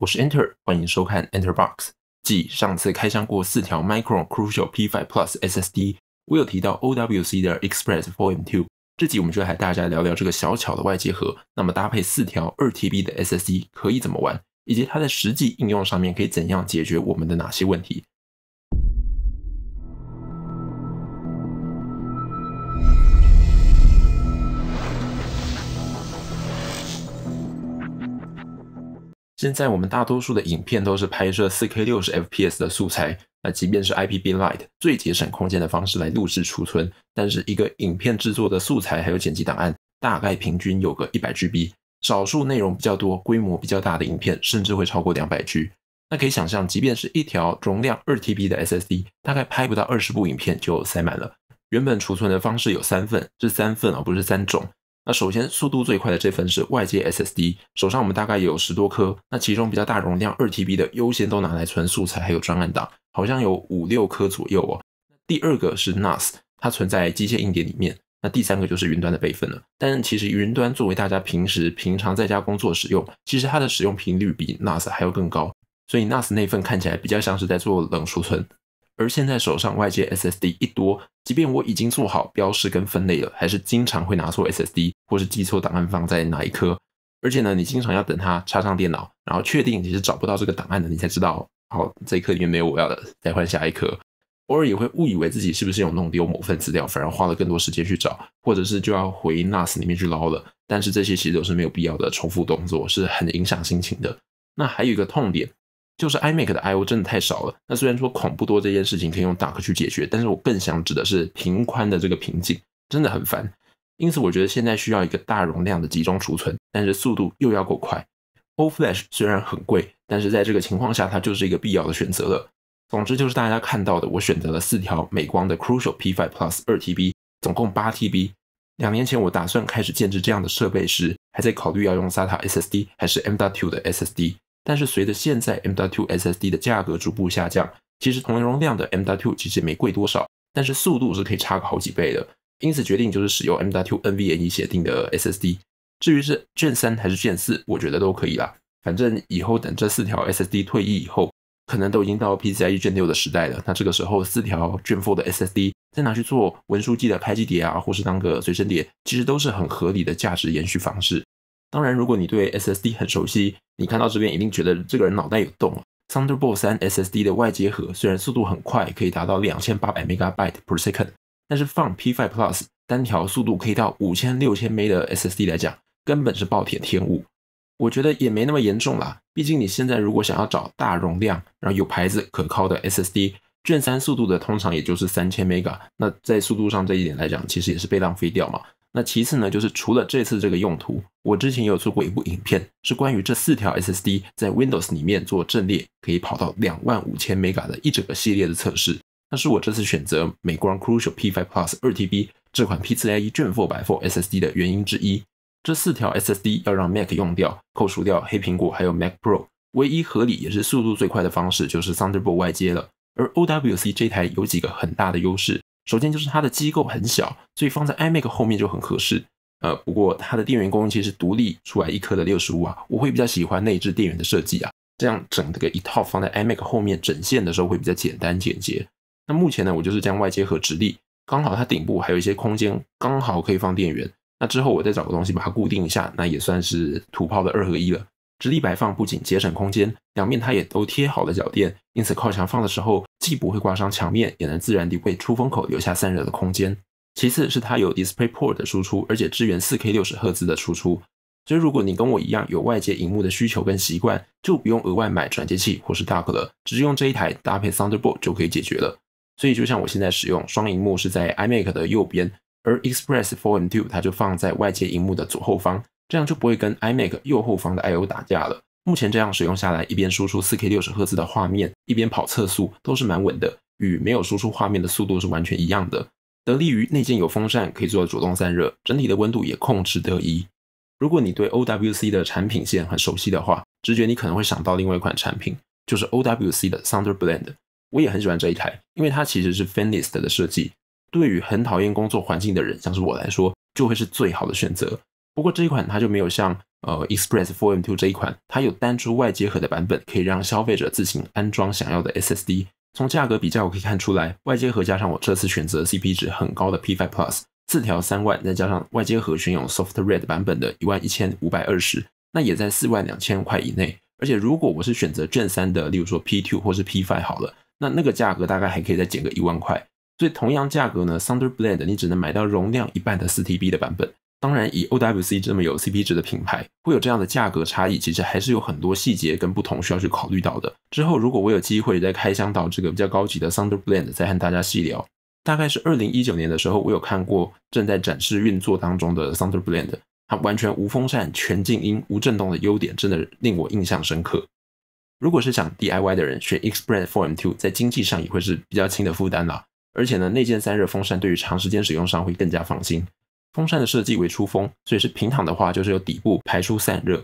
我是 Enter，欢迎收看 Enter Box。继上次开箱过四条 Micron Crucial P5 Plus SSD，我有提到 OWC 的 Express 4M2。这集我们就来大家聊聊这个小巧的外接盒，那么搭配四条二 TB 的 SSD 可以怎么玩，以及它在实际应用上面可以怎样解决我们的哪些问题？现在我们大多数的影片都是拍摄四 K 六十 FPS 的素材，那即便是 IPB Light 最节省空间的方式来录制储存，但是一个影片制作的素材还有剪辑档案，大概平均有个一百 GB，少数内容比较多、规模比较大的影片，甚至会超过两百 G。那可以想象，即便是一条容量二 TB 的 SSD，大概拍不到二十部影片就塞满了。原本储存的方式有三份，是三份而不是三种。那首先速度最快的这份是外接 SSD，手上我们大概有十多颗，那其中比较大容量二 TB 的优先都拿来存素材，还有专案档，好像有五六颗左右哦。第二个是 NAS，它存在机械硬碟里面，那第三个就是云端的备份了。但其实云端作为大家平时平常在家工作使用，其实它的使用频率比 NAS 还要更高，所以 NAS 那份看起来比较像是在做冷储存。而现在手上外接 SSD 一多，即便我已经做好标示跟分类了，还是经常会拿错 SSD 或是记错档案放在哪一颗。而且呢，你经常要等它插上电脑，然后确定你是找不到这个档案的，你才知道，好，这一颗里面没有我要的，再换下一颗。偶尔也会误以为自己是不是有弄丢某份资料，反而花了更多时间去找，或者是就要回 NAS 里面去捞了。但是这些其实都是没有必要的重复动作，是很影响心情的。那还有一个痛点。就是 iMac 的 I/O 真的太少了。那虽然说孔不多这件事情可以用 dock 去解决，但是我更想指的是屏宽的这个瓶颈，真的很烦。因此，我觉得现在需要一个大容量的集中储存，但是速度又要够快。O-Flash 虽然很贵，但是在这个情况下，它就是一个必要的选择了。总之，就是大家看到的，我选择了四条美光的 Crucial P5 Plus 二 TB，总共八 TB。两年前我打算开始建置这样的设备时，还在考虑要用 SATA SSD 还是 M.2 的 SSD。但是随着现在 M.2 SSD 的价格逐步下降，其实同容量的 M.2 其实也没贵多少，但是速度是可以差个好几倍的。因此决定就是使用 M.2 NVMe 协定的 SSD。至于是卷三还是卷四，我觉得都可以啦。反正以后等这四条 SSD 退役以后，可能都已经到 PCIe 卷六的时代了。那这个时候四条卷 four 的 SSD 再拿去做文书机的开机碟啊，或是当个随身碟，其实都是很合理的价值延续方式。当然，如果你对 SSD 很熟悉，你看到这边一定觉得这个人脑袋有洞了。Thunderbolt 三 SSD 的外接盒虽然速度很快，可以达到两千八百 megabyte per second，但是放 P5 Plus 单条速度可以到五千六千 meg 的 SSD 来讲，根本是暴殄天物。我觉得也没那么严重啦，毕竟你现在如果想要找大容量，然后有牌子可靠的 SSD，卷三速度的通常也就是三千 meg，那在速度上这一点来讲，其实也是被浪费掉嘛。那其次呢，就是除了这次这个用途，我之前也有做过一部影片，是关于这四条 SSD 在 Windows 里面做阵列，可以跑到两万五千每卡的一整个系列的测试。那是我这次选择美光 Crucial P5 Plus 二 TB 这款 p 次 I E 卷绕百4 SSD 的原因之一。这四条 SSD 要让 Mac 用掉，扣除掉黑苹果还有 Mac Pro，唯一合理也是速度最快的方式，就是 Thunderbolt 外接了。而 O W C 这台有几个很大的优势。首先就是它的机构很小，所以放在 iMac 后面就很合适。呃，不过它的电源供应器是独立出来一颗的六十五瓦，我会比较喜欢内置电源的设计啊，这样整这个一套放在 iMac 后面整线的时候会比较简单简洁。那目前呢，我就是将外接盒直立，刚好它顶部还有一些空间，刚好可以放电源。那之后我再找个东西把它固定一下，那也算是土炮的二合一了。直立摆放不仅节省空间，两面它也都贴好了脚垫，因此靠墙放的时候既不会刮伤墙面，也能自然地为出风口留下散热的空间。其次，是它有 DisplayPort 的输出，而且支援 4K 60赫兹的输出，所以如果你跟我一样有外接荧幕的需求跟习惯，就不用额外买转接器或是 Dock 了，直接用这一台搭配 Thunderbolt 就可以解决了。所以就像我现在使用双荧幕是在 iMac 的右边，而 Express 4 m n w 2它就放在外接荧幕的左后方。这样就不会跟 iMac 右后方的 I/O 打架了。目前这样使用下来，一边输出 4K 60赫兹的画面，一边跑测速，都是蛮稳的，与没有输出画面的速度是完全一样的。得力于内建有风扇可以做主动散热，整体的温度也控制得宜。如果你对 OWC 的产品线很熟悉的话，直觉你可能会想到另外一款产品，就是 OWC 的 Thunder b l e n d 我也很喜欢这一台，因为它其实是 f i n i s t 的设计。对于很讨厌工作环境的人，像是我来说，就会是最好的选择。不过这一款它就没有像呃 Express Four M Two 这一款，它有单出外接盒的版本，可以让消费者自行安装想要的 SSD。从价格比较可以看出来，外接盒加上我这次选择 CP 值很高的 P5 Plus，四条三万，再加上外接盒选用 Soft Red 版本的一万一千五百二十，那也在四万两千块以内。而且如果我是选择卷三的，例如说 P Two 或是 P Five 好了，那那个价格大概还可以再减个一万块。所以同样价格呢，Thunder Blade 你只能买到容量一半的四 TB 的版本。当然，以 OWC 这么有 CP 值的品牌，会有这样的价格差异，其实还是有很多细节跟不同需要去考虑到的。之后如果我有机会再开箱到这个比较高级的 Thunder b l n d 再和大家细聊。大概是二零一九年的时候，我有看过正在展示运作当中的 Thunder b l n d 它完全无风扇、全静音、无震动的优点，真的令我印象深刻。如果是想 DIY 的人，选 e x p r a n d Form Two 在经济上也会是比较轻的负担啦。而且呢，内建散热风扇对于长时间使用上会更加放心。风扇的设计为出风，所以是平躺的话，就是由底部排出散热；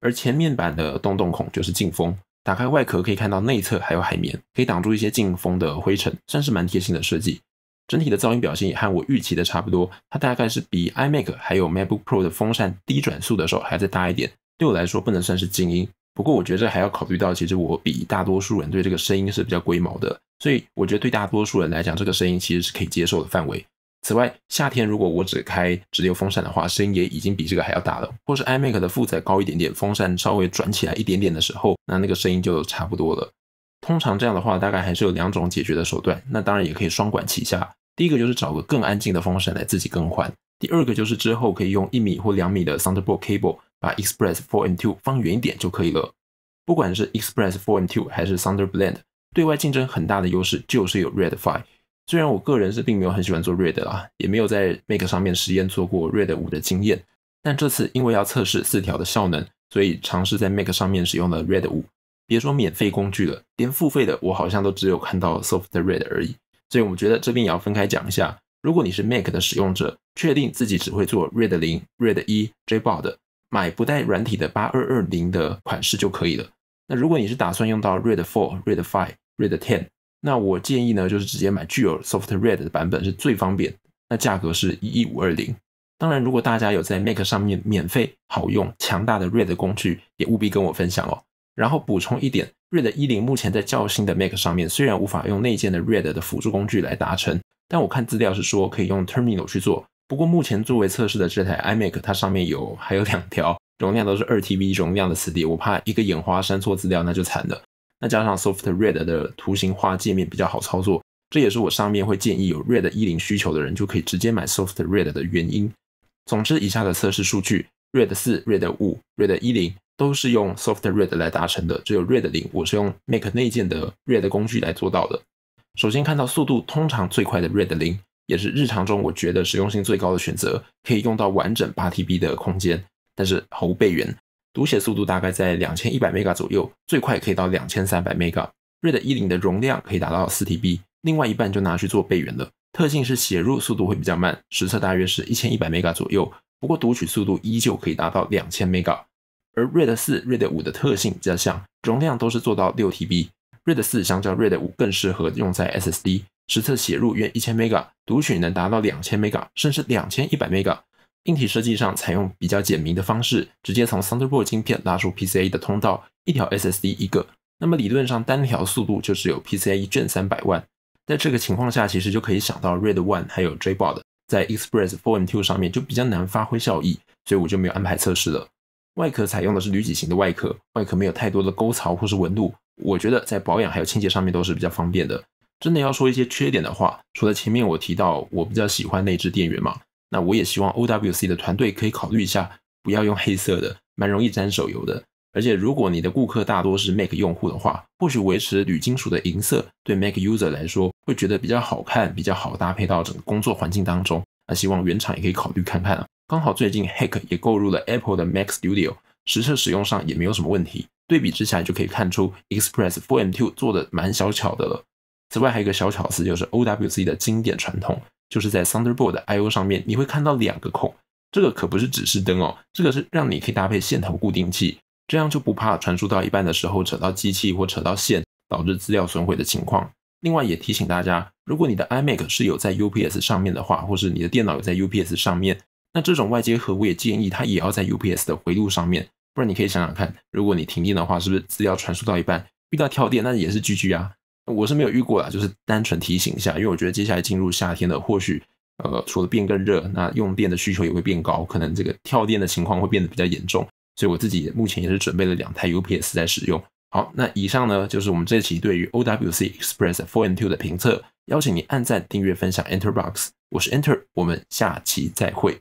而前面板的洞洞孔就是进风。打开外壳可以看到内侧还有海绵，可以挡住一些进风的灰尘，算是蛮贴心的设计。整体的噪音表现也和我预期的差不多，它大概是比 iMac 还有 MacBook Pro 的风扇低转速的时候还要再大一点。对我来说不能算是静音，不过我觉得还要考虑到，其实我比大多数人对这个声音是比较龟毛的，所以我觉得对大多数人来讲，这个声音其实是可以接受的范围。此外，夏天如果我只开直流风扇的话，声音也已经比这个还要大了。或是 iMac 的负载高一点点，风扇稍微转起来一点点的时候，那那个声音就差不多了。通常这样的话，大概还是有两种解决的手段。那当然也可以双管齐下。第一个就是找个更安静的风扇来自己更换。第二个就是之后可以用一米或两米的 Thunderbolt cable 把 Express 4 and 2放远一点就可以了。不管是 Express 4 and 2还是 t h u n d e r b l a d 对外竞争很大的优势就是有 Red i y e 虽然我个人是并没有很喜欢做 Red 啦，也没有在 Make 上面实验做过 Red 五的经验，但这次因为要测试四条的效能，所以尝试在 Make 上面使用了 Red 五。别说免费工具了，连付费的我好像都只有看到 Soft Red 而已。所以我们觉得这边也要分开讲一下。如果你是 Make 的使用者，确定自己只会做 Red 零、Red 一、J Board，买不带软体的八二二零的款式就可以了。那如果你是打算用到 Red Four、Red Five、Red Ten。那我建议呢，就是直接买具有 Soft Red 的版本是最方便。那价格是一亿五二零。当然，如果大家有在 Mac 上面免费好用、强大的 Red 工具，也务必跟我分享哦。然后补充一点，Red 一零目前在较新的 Mac 上面虽然无法用内建的 Red 的辅助工具来达成，但我看资料是说可以用 Terminal 去做。不过目前作为测试的这台 iMac，它上面有还有两条容量都是二 TB 容量的磁碟，我怕一个眼花删错资料，那就惨了。那加上 Soft Red 的图形化界面比较好操作，这也是我上面会建议有 Red 一零需求的人就可以直接买 Soft Red 的原因。总之，以下的测试数据，Red 四、Red 五、Red 一零都是用 Soft Red 来达成的，只有 Red 零我是用 m a k e 内建的 Red 工具来做到的。首先看到速度，通常最快的 Red 零也是日常中我觉得实用性最高的选择，可以用到完整八 TB 的空间，但是毫无背源。读写速度大概在两千一百 mega 左右，最快可以到两千三百 mega。r e d 一零的容量可以达到四 TB，另外一半就拿去做备援了。特性是写入速度会比较慢，实测大约是一千一百 mega 左右，不过读取速度依旧可以达到两千 mega。而 r e d 四、r e d 五的特性较像容量都是做到六 TB。r e d 四相较 r e d 五更适合用在 SSD，实测写入约一千 mega，读取能达到两千 mega，甚至两千一百 mega。硬体设计上采用比较简明的方式，直接从 Thunderbolt 芯片拉出 PCIe 的通道，一条 SSD 一个。那么理论上单条速度就是有 PCIe 卷三百万。在这个情况下，其实就可以想到 Red One 还有 J Board 在 Express 4.2上面就比较难发挥效益，所以我就没有安排测试了。外壳采用的是铝脊型的外壳，外壳没有太多的沟槽或是纹路，我觉得在保养还有清洁上面都是比较方便的。真的要说一些缺点的话，除了前面我提到我比较喜欢内置电源嘛。那我也希望 O W C 的团队可以考虑一下，不要用黑色的，蛮容易沾手油的。而且如果你的顾客大多是 Mac 用户的话，或许维持铝金属的银色，对 Mac User 来说会觉得比较好看，比较好搭配到整个工作环境当中。那希望原厂也可以考虑看看啊。刚好最近 Hack 也购入了 Apple 的 Mac Studio，实测使用上也没有什么问题。对比之下就可以看出 Express 4M2 做的蛮小巧的了。此外还有一个小巧思，就是 O W C 的经典传统。就是在 Thunderbolt 的 I/O 上面，你会看到两个孔，这个可不是指示灯哦，这个是让你可以搭配线头固定器，这样就不怕传输到一半的时候扯到机器或扯到线，导致资料损毁的情况。另外也提醒大家，如果你的 iMac 是有在 UPS 上面的话，或是你的电脑有在 UPS 上面，那这种外接盒我也建议它也要在 UPS 的回路上面，不然你可以想想看，如果你停电的话，是不是资料传输到一半遇到跳电，那也是 GG 啊。我是没有遇过啊，就是单纯提醒一下，因为我觉得接下来进入夏天了，或许呃，除了变更热，那用电的需求也会变高，可能这个跳电的情况会变得比较严重，所以我自己目前也是准备了两台 UPS 在使用。好，那以上呢就是我们这期对于 OWC Express Four and Two 的评测，邀请你按赞、订阅、分享 Enterbox，我是 Enter，我们下期再会。